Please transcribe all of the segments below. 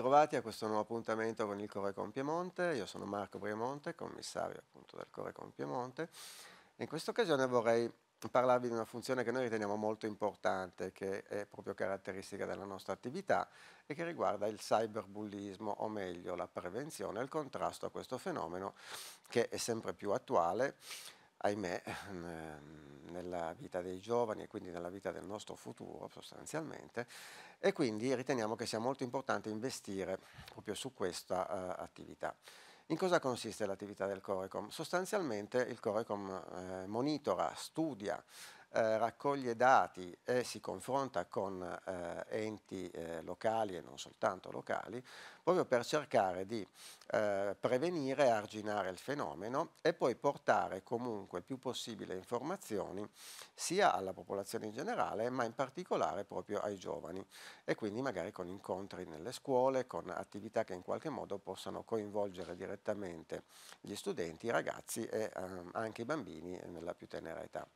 ritrovati a questo nuovo appuntamento con il Core con Piemonte. Io sono Marco Piemonte, commissario appunto del Core con Piemonte. In questa occasione vorrei parlarvi di una funzione che noi riteniamo molto importante, che è proprio caratteristica della nostra attività e che riguarda il cyberbullismo, o meglio la prevenzione e il contrasto a questo fenomeno che è sempre più attuale ahimè, ehm, nella vita dei giovani e quindi nella vita del nostro futuro sostanzialmente e quindi riteniamo che sia molto importante investire proprio su questa uh, attività. In cosa consiste l'attività del Corecom? Sostanzialmente il Corecom eh, monitora, studia eh, raccoglie dati e si confronta con eh, enti eh, locali e non soltanto locali, proprio per cercare di eh, prevenire e arginare il fenomeno e poi portare comunque il più possibile informazioni sia alla popolazione in generale, ma in particolare proprio ai giovani e quindi magari con incontri nelle scuole, con attività che in qualche modo possano coinvolgere direttamente gli studenti, i ragazzi e ehm, anche i bambini nella più tenera età.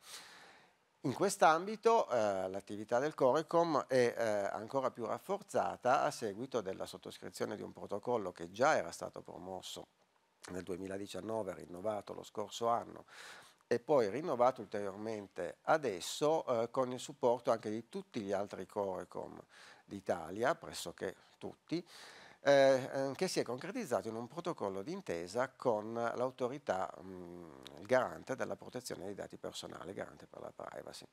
In quest'ambito eh, l'attività del Corecom è eh, ancora più rafforzata a seguito della sottoscrizione di un protocollo che già era stato promosso nel 2019, rinnovato lo scorso anno e poi rinnovato ulteriormente adesso eh, con il supporto anche di tutti gli altri Corecom d'Italia, pressoché tutti, eh, che si è concretizzato in un protocollo d'intesa con l'autorità, mm, il garante della protezione dei dati personali, garante per la privacy.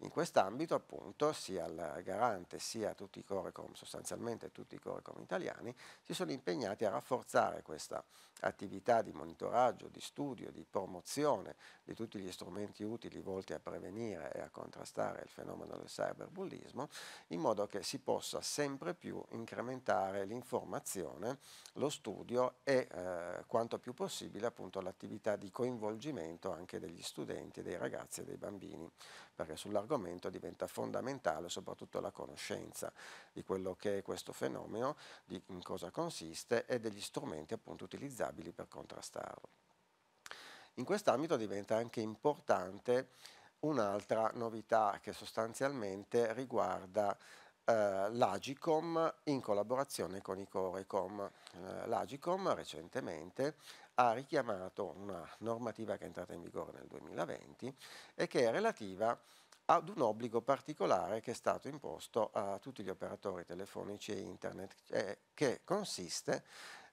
In quest'ambito appunto sia il Garante sia tutti i Corecom, sostanzialmente tutti i Corecom italiani, si sono impegnati a rafforzare questa attività di monitoraggio, di studio, di promozione di tutti gli strumenti utili volti a prevenire e a contrastare il fenomeno del cyberbullismo, in modo che si possa sempre più incrementare l'informazione, lo studio e eh, quanto più possibile appunto l'attività di coinvolgimento anche degli studenti, dei ragazzi e dei bambini, perché sull'argomento argomento diventa fondamentale soprattutto la conoscenza di quello che è questo fenomeno, di in cosa consiste e degli strumenti appunto utilizzabili per contrastarlo. In quest'ambito diventa anche importante un'altra novità che sostanzialmente riguarda eh, l'Agicom in collaborazione con i Corecom. Eh, L'Agicom recentemente ha richiamato una normativa che è entrata in vigore nel 2020 e che è relativa a ad un obbligo particolare che è stato imposto a tutti gli operatori telefonici e internet, eh, che consiste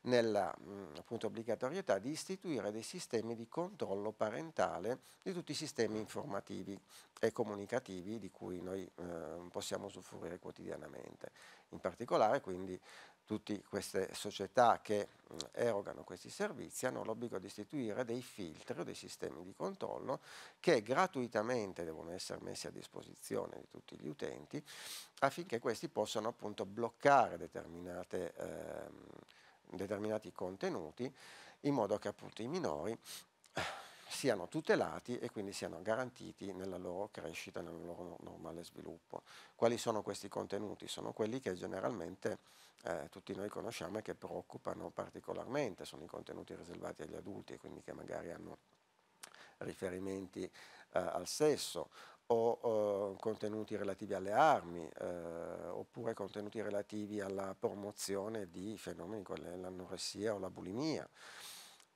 nella mh, mm, appunto, obbligatorietà di istituire dei sistemi di controllo parentale di tutti i sistemi informativi e comunicativi di cui noi eh, possiamo usufruire quotidianamente. In particolare quindi tutte queste società che erogano questi servizi hanno l'obbligo di istituire dei filtri o dei sistemi di controllo che gratuitamente devono essere messi a disposizione di tutti gli utenti affinché questi possano appunto bloccare eh, determinati contenuti in modo che appunto i minori siano tutelati e quindi siano garantiti nella loro crescita, nel loro normale sviluppo. Quali sono questi contenuti? Sono quelli che generalmente eh, tutti noi conosciamo e che preoccupano particolarmente, sono i contenuti riservati agli adulti e quindi che magari hanno riferimenti eh, al sesso o eh, contenuti relativi alle armi eh, oppure contenuti relativi alla promozione di fenomeni come l'anoressia o la bulimia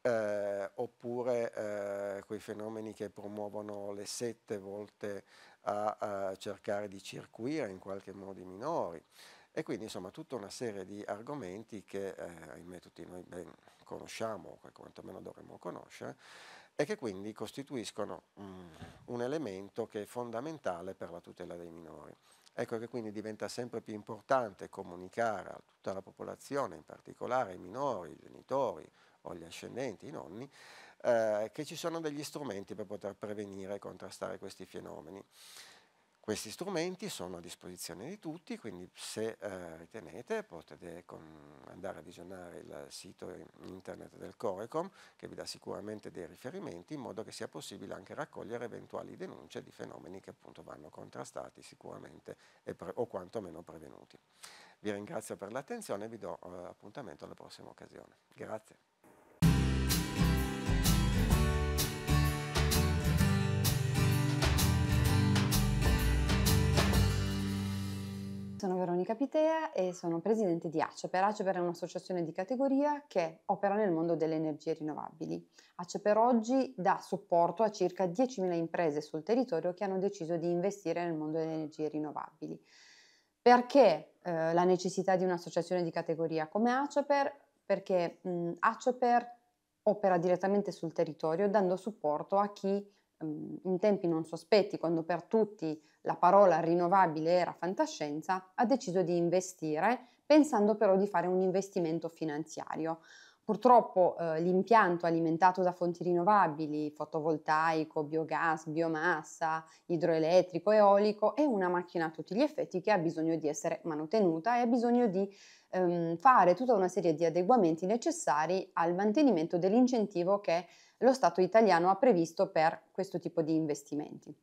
eh, oppure eh, quei fenomeni che promuovono le sette volte a, a, cercare di circuire in qualche modo i minori. E quindi insomma tutta una serie di argomenti che eh, ahimè tutti noi ben conosciamo, o quantomeno dovremmo conoscere, e che quindi costituiscono mh, mm, un elemento che è fondamentale per la tutela dei minori. Ecco che quindi diventa sempre più importante comunicare a tutta la popolazione, in particolare ai minori, ai genitori, o gli ascendenti, i nonni, eh, che ci sono degli strumenti per poter prevenire e contrastare questi fenomeni. Questi strumenti sono a disposizione di tutti, quindi se eh, ritenete potete con, andare a visionare il sito internet del Corecom che vi dà sicuramente dei riferimenti in modo che sia possibile anche raccogliere eventuali denunce di fenomeni che appunto vanno contrastati sicuramente pre- o quantomeno prevenuti. Vi ringrazio per l'attenzione e vi do eh, appuntamento alla prossima occasione. Grazie. Capitea e sono presidente di Aceper. Aceper è un'associazione di categoria che opera nel mondo delle energie rinnovabili. Aceper oggi dà supporto a circa 10.000 imprese sul territorio che hanno deciso di investire nel mondo delle energie rinnovabili. Perché eh, la necessità di un'associazione di categoria come Aceper? Perché mh, Aceper opera direttamente sul territorio dando supporto a chi Mhmm, in tempi non sospetti, quando per tutti la parola rinnovabile era fantascienza, ha deciso di investire, pensando però di fare un investimento finanziario. Purtroppo eh, l'impianto alimentato da fonti rinnovabili, fotovoltaico, biogas, biomassa, idroelettrico, eolico, è una macchina a tutti gli effetti che ha bisogno di essere manutenuta e ha bisogno di ehm, fare tutta una serie di adeguamenti necessari al mantenimento dell'incentivo che lo Stato italiano ha previsto per questo tipo di investimenti.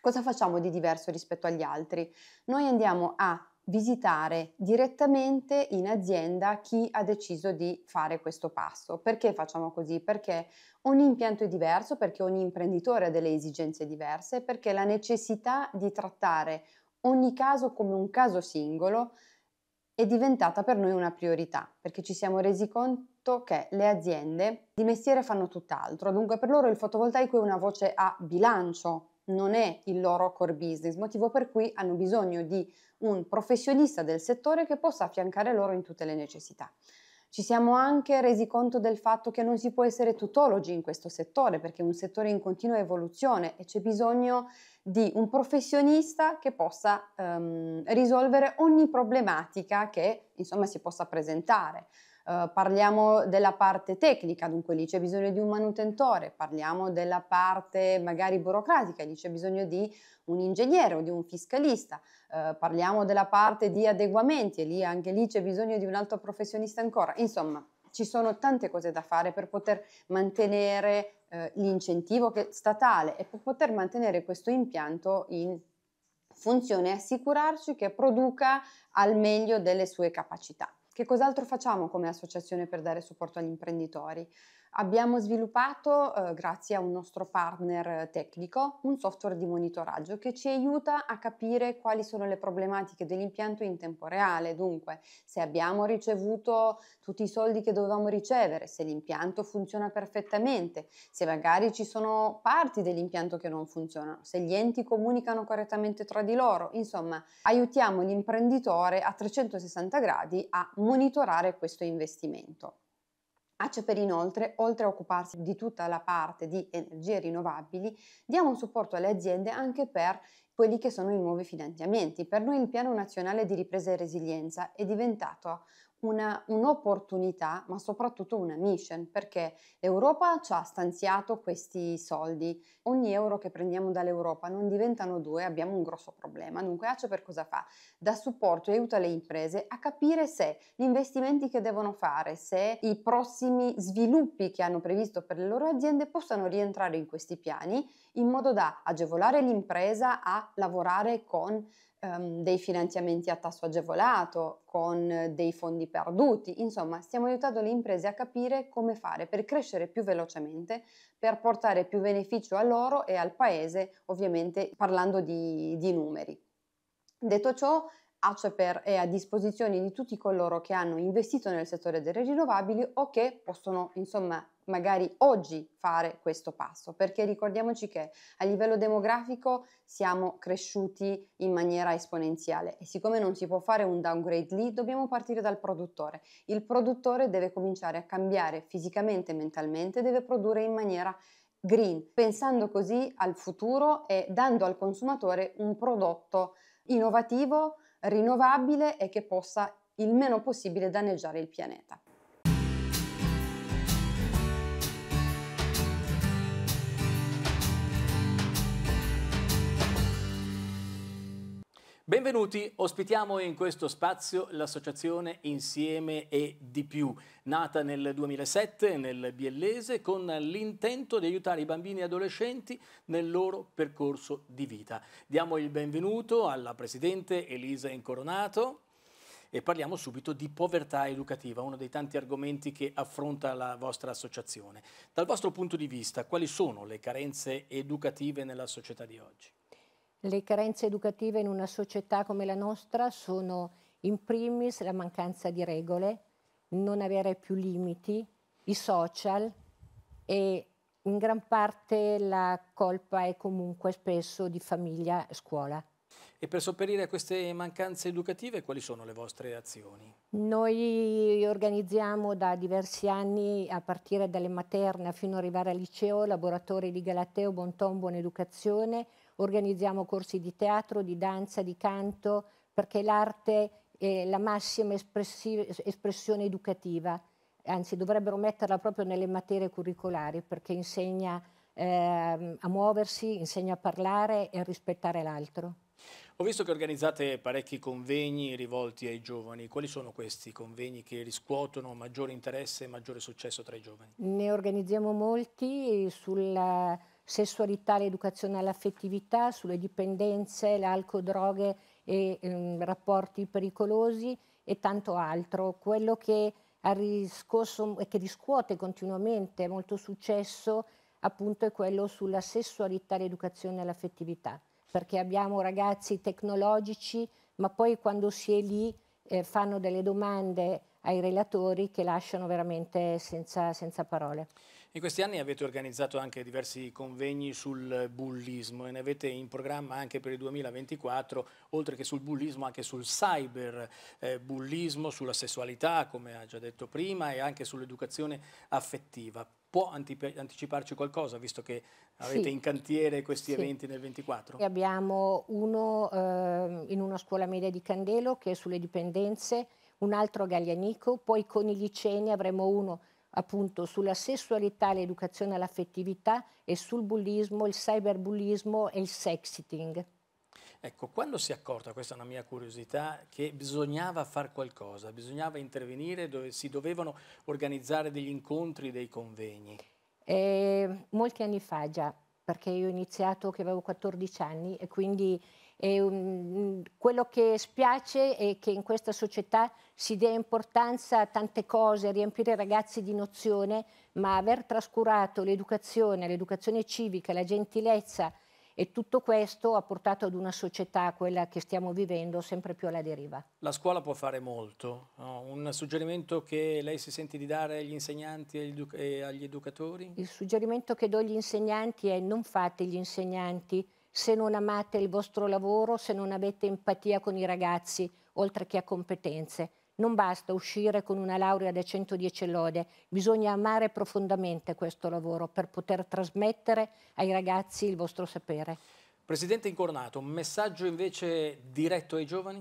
Cosa facciamo di diverso rispetto agli altri? Noi andiamo a visitare direttamente in azienda chi ha deciso di fare questo passo. Perché facciamo così? Perché ogni impianto è diverso, perché ogni imprenditore ha delle esigenze diverse, perché la necessità di trattare ogni caso come un caso singolo è diventata per noi una priorità, perché ci siamo resi conto fatto che le aziende di mestiere fanno tutt'altro, dunque per loro il fotovoltaico è una voce a bilancio, non è il loro core business, motivo per cui hanno bisogno di un professionista del settore che possa affiancare loro in tutte le necessità. Ci siamo anche resi conto del fatto che non si può essere tutologi in questo settore, perché è un settore in continua evoluzione e c'è bisogno di un professionista che possa ehm, risolvere ogni problematica che insomma si possa presentare. Eh, parliamo della parte tecnica, dunque lì c'è bisogno di un manutentore, parliamo della parte magari burocratica, lì c'è bisogno di un ingegnere o di un fiscalista, uh, parliamo della parte di adeguamenti e lì anche lì c'è bisogno di un altro professionista ancora. Insomma, ci sono tante cose da fare per poter mantenere uh, l'incentivo statale e per poter mantenere questo impianto in funzione e assicurarci che produca al meglio delle sue capacità. Che cos'altro facciamo come associazione per dare supporto agli imprenditori? Abbiamo sviluppato, eh, grazie a un nostro partner eh, tecnico, un software di monitoraggio che ci aiuta a capire quali sono le problematiche dell'impianto in tempo reale, dunque se abbiamo ricevuto tutti i soldi che dovevamo ricevere, se l'impianto funziona perfettamente, se magari ci sono parti dell'impianto che non funzionano, se gli enti comunicano correttamente tra di loro, insomma aiutiamo l'imprenditore a 360 gradi a monitorare questo investimento. ACPER inoltre, oltre a occuparsi di tutta la parte di energie rinnovabili, diamo un supporto alle aziende anche per quelli che sono i nuovi finanziamenti. Per noi il Piano Nazionale di Ripresa e Resilienza è diventato una, un'opportunità, ma soprattutto una mission, perché l'Europa ci ha stanziato questi soldi. Ogni euro che prendiamo dall'Europa non diventano due, abbiamo un grosso problema. Dunque ACE per cosa fa? Da supporto e aiuta le imprese a capire se gli investimenti che devono fare, se i prossimi sviluppi che hanno previsto per le loro aziende possano rientrare in questi piani, in modo da agevolare l'impresa a lavorare con um, dei finanziamenti a tasso agevolato, con dei fondi perduti, insomma stiamo aiutando le imprese a capire come fare per crescere più velocemente, per portare più beneficio a loro e al paese, ovviamente parlando di, di numeri. Detto ciò, Aceper è a disposizione di tutti coloro che hanno investito nel settore delle rinnovabili o che possono, insomma, magari oggi fare questo passo, perché ricordiamoci che a livello demografico siamo cresciuti in maniera esponenziale e siccome non si può fare un downgrade lì, dobbiamo partire dal produttore. Il produttore deve cominciare a cambiare fisicamente e mentalmente, deve produrre in maniera green, pensando così al futuro e dando al consumatore un prodotto innovativo, rinnovabile e che possa il meno possibile danneggiare il pianeta. Benvenuti, ospitiamo in questo spazio l'associazione Insieme e di più, nata nel 2007 nel Biellese con l'intento di aiutare i bambini e adolescenti nel loro percorso di vita. Diamo il benvenuto alla Presidente Elisa Incoronato e parliamo subito di povertà educativa, uno dei tanti argomenti che affronta la vostra associazione. Dal vostro punto di vista, quali sono le carenze educative nella società di oggi? Le carenze educative in una società come la nostra sono in primis la mancanza di regole, non avere più limiti, i social e in gran parte la colpa è comunque spesso di famiglia e scuola. E per sopperire a queste mancanze educative quali sono le vostre azioni? Noi organizziamo da diversi anni, a partire dalle materne fino ad arrivare al liceo, laboratori di Galateo, Bonton, Buon'Educazione, organizziamo corsi di teatro, di danza, di canto, perché l'arte è la massima espressione educativa, anzi dovrebbero metterla proprio nelle materie curricolari perché insegna eh, a muoversi, insegna a parlare e a rispettare l'altro. Ho visto che organizzate parecchi convegni rivolti ai giovani. Quali sono questi convegni che riscuotono maggiore interesse e maggiore successo tra i giovani? Ne organizziamo molti sulla sessualità, l'educazione all'affettività, sulle dipendenze, l'alcol, droghe e ehm, rapporti pericolosi e tanto altro. Quello che, ha riscosso, e che riscuote continuamente molto successo appunto è quello sulla sessualità, l'educazione all'affettività, perché abbiamo ragazzi tecnologici, ma poi quando si è lì eh, fanno delle domande ai relatori che lasciano veramente senza, senza parole. In questi anni avete organizzato anche diversi convegni sul bullismo e ne avete in programma anche per il 2024, oltre che sul bullismo, anche sul cyberbullismo, eh, sulla sessualità, come ha già detto prima, e anche sull'educazione affettiva. Può anticiparci qualcosa, visto che avete sì, in cantiere questi sì. eventi nel 24? E abbiamo uno eh, in una scuola media di Candelo che è sulle dipendenze, un altro a Gaglianico, poi con i liceni avremo uno appunto sulla sessualità, l'educazione all'affettività e sul bullismo, il cyberbullismo e il sexiting. Ecco, quando si è accorta, questa è una mia curiosità, che bisognava fare qualcosa, bisognava intervenire, dove si dovevano organizzare degli incontri, dei convegni? Eh, molti anni fa già, perché io ho iniziato che avevo 14 anni e quindi e, um, quello che spiace è che in questa società si dia importanza a tante cose, a riempire i ragazzi di nozione, ma aver trascurato l'educazione, l'educazione civica, la gentilezza e tutto questo ha portato ad una società, quella che stiamo vivendo, sempre più alla deriva. La scuola può fare molto. No? Un suggerimento che lei si sente di dare agli insegnanti e agli educatori? Il suggerimento che do agli insegnanti è non fate gli insegnanti, se non amate il vostro lavoro, se non avete empatia con i ragazzi, oltre che a competenze. Non basta uscire con una laurea da 110 lode, bisogna amare profondamente questo lavoro per poter trasmettere ai ragazzi il vostro sapere. Presidente Incornato, un messaggio invece diretto ai giovani?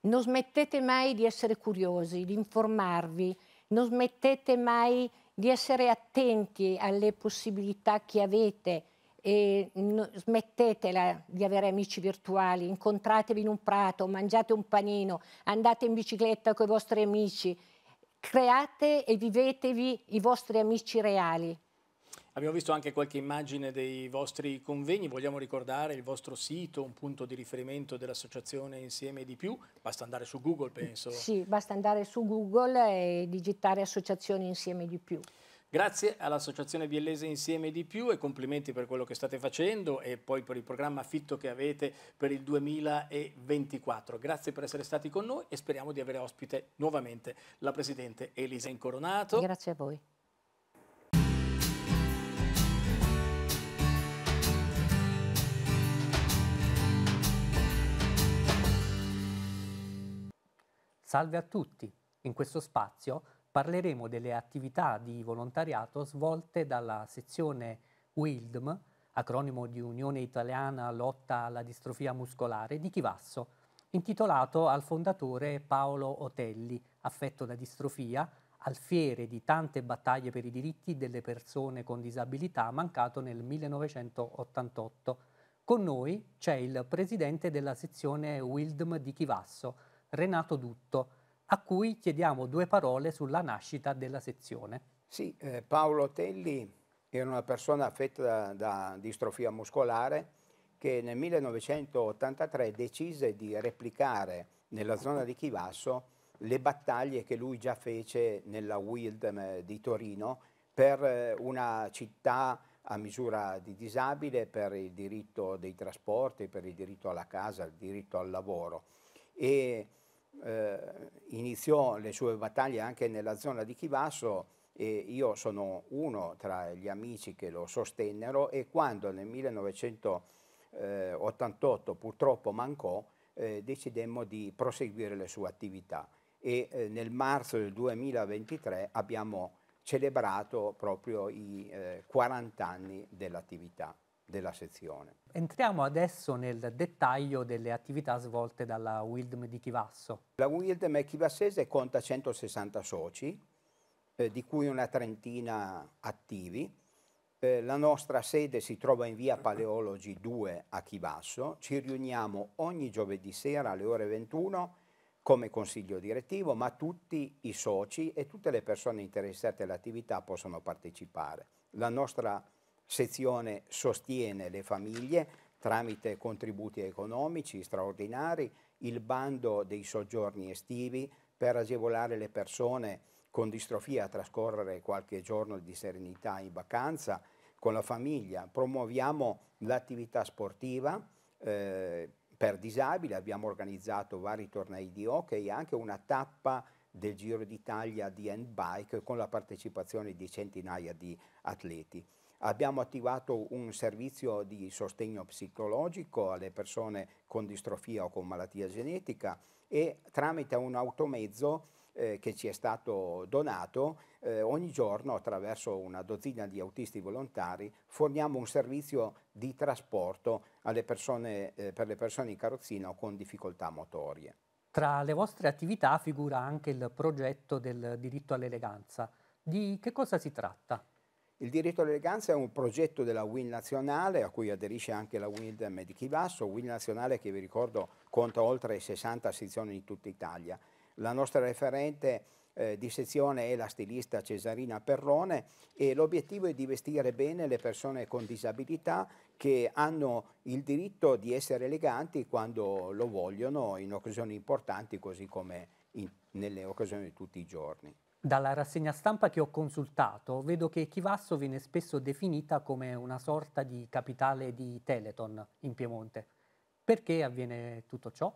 Non smettete mai di essere curiosi, di informarvi, non smettete mai di essere attenti alle possibilità che avete, e smettetela di avere amici virtuali, incontratevi in un prato, mangiate un panino, andate in bicicletta con i vostri amici, create e vivetevi i vostri amici reali. Abbiamo visto anche qualche immagine dei vostri convegni, vogliamo ricordare il vostro sito, un punto di riferimento dell'associazione Insieme di più, basta andare su Google penso. Sì, basta andare su Google e digitare Associazione Insieme di più. Grazie all'Associazione Biellese Insieme di più e complimenti per quello che state facendo e poi per il programma fitto che avete per il 2024. Grazie per essere stati con noi e speriamo di avere ospite nuovamente la Presidente Elisa Incoronato. Grazie a voi. Salve a tutti! In questo spazio parleremo delle attività di volontariato svolte dalla sezione WILDM, acronimo di Unione Italiana Lotta alla Distrofia Muscolare, di Chivasso, intitolato al fondatore Paolo Otelli, affetto da distrofia, alfiere di tante battaglie per i diritti delle persone con disabilità, mancato nel 1988. Con noi c'è il presidente della sezione WILDM di Chivasso, Renato Dutto, a cui chiediamo due parole sulla nascita della sezione. Sì, eh, Paolo Telli era una persona affetta da, da distrofia muscolare che nel 1983 decise di replicare nella zona di Chivasso le battaglie che lui già fece nella Wild eh, di Torino per eh, una città a misura di disabile, per il diritto dei trasporti, per il diritto alla casa, il diritto al lavoro. E eh, iniziò le sue battaglie anche nella zona di Chivasso e io sono uno tra gli amici che lo sostennero e quando nel 1988 purtroppo mancò eh, decidemmo di proseguire le sue attività e eh, nel marzo del 2023 abbiamo celebrato proprio i 40 eh, anni dell'attività della sezione. Entriamo adesso nel dettaglio delle attività svolte dalla WILDM di Chivasso. La Wildem Chivassese conta 160 soci, eh, di cui una trentina attivi. Eh, la nostra sede si trova in via Paleologi 2 a Chivasso. Ci riuniamo ogni giovedì sera alle ore 21 come consiglio direttivo, ma tutti i soci e tutte le persone interessate all'attività possono partecipare. La nostra sezione sostiene le famiglie tramite contributi economici straordinari, il bando dei soggiorni estivi per agevolare le persone con distrofia a trascorrere qualche giorno di serenità in vacanza con la famiglia. Promuoviamo l'attività sportiva eh, per disabili, abbiamo organizzato vari tornei di hockey, anche una tappa del Giro d'Italia di handbike con la partecipazione di centinaia di atleti. Abbiamo attivato un servizio di sostegno psicologico alle persone con distrofia o con malattia genetica e tramite un automezzo eh, che ci è stato donato, eh, ogni giorno attraverso una dozzina di autisti volontari forniamo un servizio di trasporto persone, eh, per le persone in carrozzina o con difficoltà motorie. Tra le vostre attività figura anche il progetto del diritto all'eleganza. Di che cosa si tratta? Il diritto all'eleganza è un progetto della WIN nazionale a cui aderisce anche la WIN Medichivasso, WIN nazionale che vi ricordo conta oltre 60 sezioni in tutta Italia. La nostra referente eh, di sezione è la stilista Cesarina Perrone e l'obiettivo è di vestire bene le persone con disabilità che hanno il diritto di essere eleganti quando lo vogliono in occasioni importanti così come in, nelle occasioni di tutti i giorni. Dalla rassegna stampa che ho consultato vedo che Chivasso viene spesso definita come una sorta di capitale di Teleton in Piemonte. Perché avviene tutto ciò?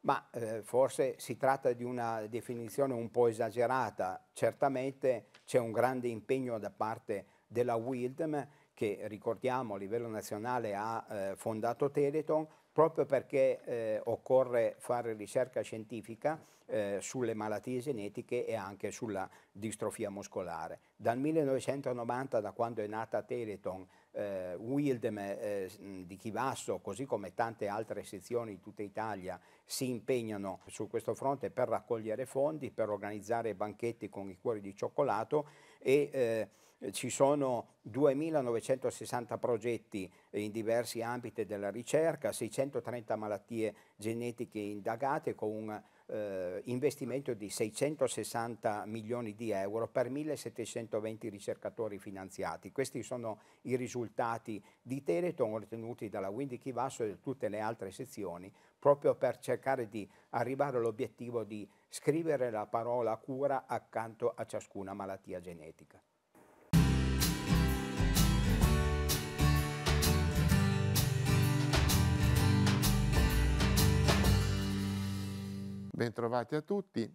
Ma eh, forse si tratta di una definizione un po' esagerata. Certamente c'è un grande impegno da parte della Wildem che ricordiamo a livello nazionale ha eh, fondato Teleton, proprio perché eh, occorre fare ricerca scientifica eh, sulle malattie genetiche e anche sulla distrofia muscolare. Dal 1990, da quando è nata Teleton, eh, Wildem eh, di Chivasso, così come tante altre sezioni di tutta Italia, si impegnano su questo fronte per raccogliere fondi, per organizzare banchetti con i cuori di cioccolato e eh, eh, ci sono 2.960 progetti eh, in diversi ambiti della ricerca, 630 malattie genetiche indagate con un eh, investimento di 660 milioni di euro per 1.720 ricercatori finanziati. Questi sono i risultati di Teleton ottenuti dalla Windy Chivasso e da tutte le altre sezioni proprio per cercare di arrivare all'obiettivo di scrivere la parola cura accanto a ciascuna malattia genetica. Bentrovati a tutti.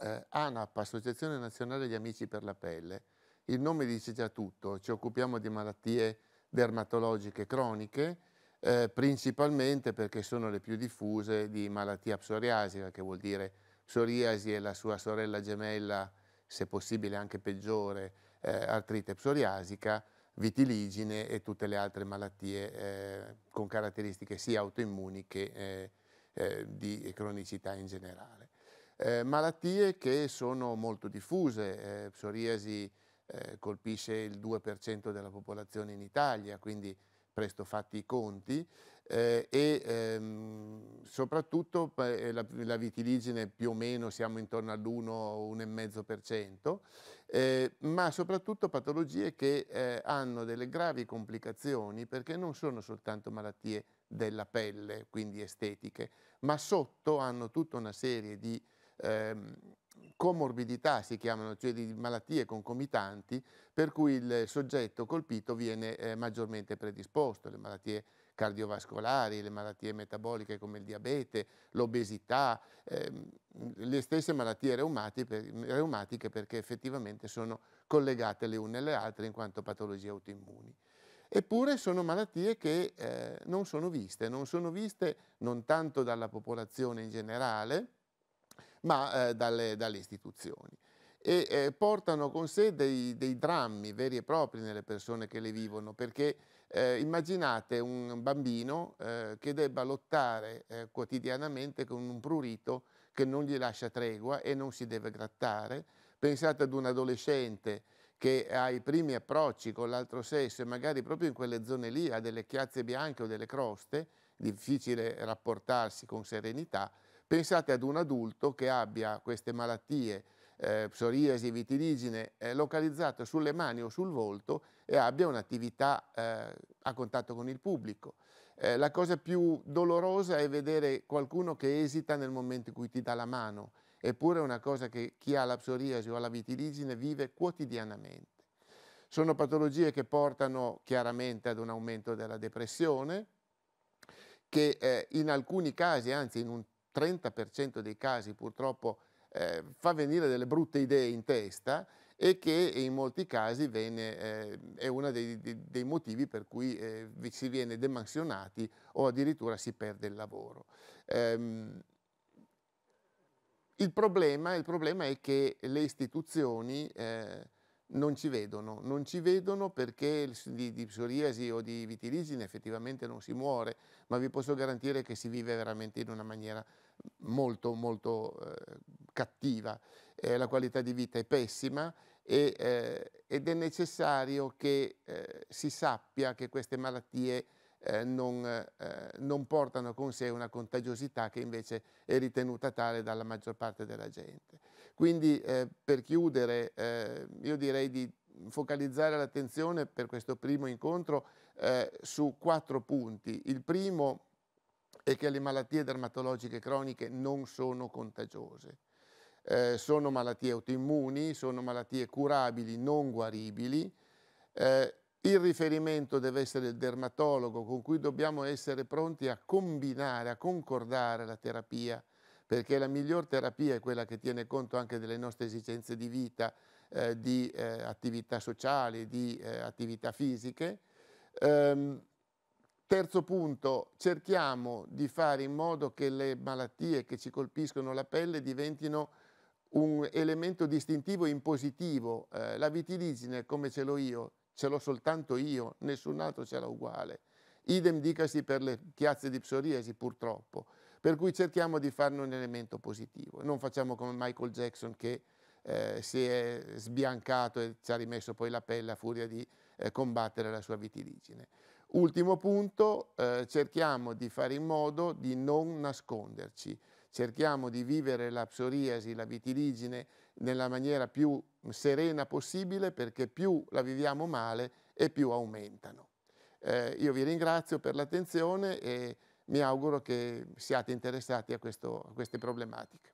Eh, ANAP, Associazione Nazionale degli Amici per la Pelle. Il nome dice già tutto, ci occupiamo di malattie dermatologiche croniche, eh, principalmente perché sono le più diffuse di malattia psoriasica, che vuol dire psoriasi e la sua sorella gemella, se possibile anche peggiore, eh, artrite psoriasica, vitiligine e tutte le altre malattie eh, con caratteristiche sia autoimmuni che eh, eh, di cronicità in generale. Eh, malattie che sono molto diffuse, eh, psoriasi eh, colpisce il 2% della popolazione in Italia, quindi presto fatti i conti, eh, e ehm, soprattutto eh, la, la, vitiligine più o meno siamo intorno all'1-1,5%, eh, ma soprattutto patologie che hanno delle gravi complicazioni perché non sono soltanto malattie della pelle, quindi estetiche, ma sotto hanno tutta una serie di ehm, comorbidità, si chiamano, cioè di malattie concomitanti, per cui il soggetto colpito viene eh, maggiormente predisposto, le malattie cardiovascolari, le malattie metaboliche come il diabete, l'obesità, ehm, le stesse malattie reumatiche perché effettivamente sono collegate le une alle altre in quanto patologie autoimmuni. Eppure sono malattie che eh, non sono viste, non sono viste non tanto dalla popolazione in generale, ma eh, dalle, dalle, istituzioni. E eh, portano con sé dei, dei, drammi veri e propri nelle persone che le vivono, perché eh, immaginate un bambino eh, che debba lottare eh, quotidianamente con un prurito che non gli lascia tregua e non si deve grattare, pensate ad un adolescente che ha i primi approcci con l'altro sesso e magari proprio in quelle zone lì ha delle chiazze bianche o delle croste, difficile rapportarsi con serenità, pensate ad un adulto che abbia queste malattie, eh, psoriasi, vitiligine, eh, localizzate sulle mani o sul volto e abbia un'attività eh, a contatto con il pubblico. Eh, la cosa più dolorosa è vedere qualcuno che esita nel momento in cui ti dà la mano, eppure è una cosa che chi ha la psoriasi o la vitiligine vive quotidianamente. Sono patologie che portano chiaramente ad un aumento della depressione, che eh, in alcuni casi, anzi in un 30% dei casi purtroppo, eh, fa venire delle brutte idee in testa e che in molti casi viene, eh, è uno dei, dei, motivi per cui eh, si viene demansionati o addirittura si perde il lavoro. Ehm, il problema, il problema, è che le istituzioni eh, non ci vedono, non ci vedono perché di, di, psoriasi o di vitiligine effettivamente non si muore, ma vi posso garantire che si vive veramente in una maniera molto molto eh, cattiva, eh, la qualità di vita è pessima e, eh, ed è necessario che eh, si sappia che queste malattie eh, non, eh, non, portano con sé una contagiosità che invece è ritenuta tale dalla maggior parte della gente. Quindi eh, per chiudere eh, io direi di focalizzare l'attenzione per questo primo incontro eh, su quattro punti. Il primo è che le malattie dermatologiche croniche non sono contagiose. Eh, sono malattie autoimmuni, sono malattie curabili, non guaribili, eh, il riferimento deve essere il dermatologo con cui dobbiamo essere pronti a combinare, a concordare la terapia, perché la miglior terapia è quella che tiene conto anche delle nostre esigenze di vita, eh, di eh, attività sociali, di eh, attività fisiche. Ehm, terzo punto, cerchiamo di fare in modo che le malattie che ci colpiscono la pelle diventino un elemento distintivo in positivo. Eh, la vitiligine, come ce l'ho io, ce l'ho soltanto io, nessun altro ce l'ha uguale. Idem dicasi per le chiazze di psoriasi purtroppo, per cui cerchiamo di farne un elemento positivo. Non facciamo come Michael Jackson che eh, si è sbiancato e ci ha rimesso poi la pelle a furia di eh, combattere la sua vitiligine. Ultimo punto, eh, cerchiamo di fare in modo di non nasconderci cerchiamo di vivere la psoriasi, la vitiligine nella maniera più serena possibile perché più la viviamo male e più aumentano. Eh, io vi ringrazio per l'attenzione e mi auguro che siate interessati a, questo, a queste problematiche.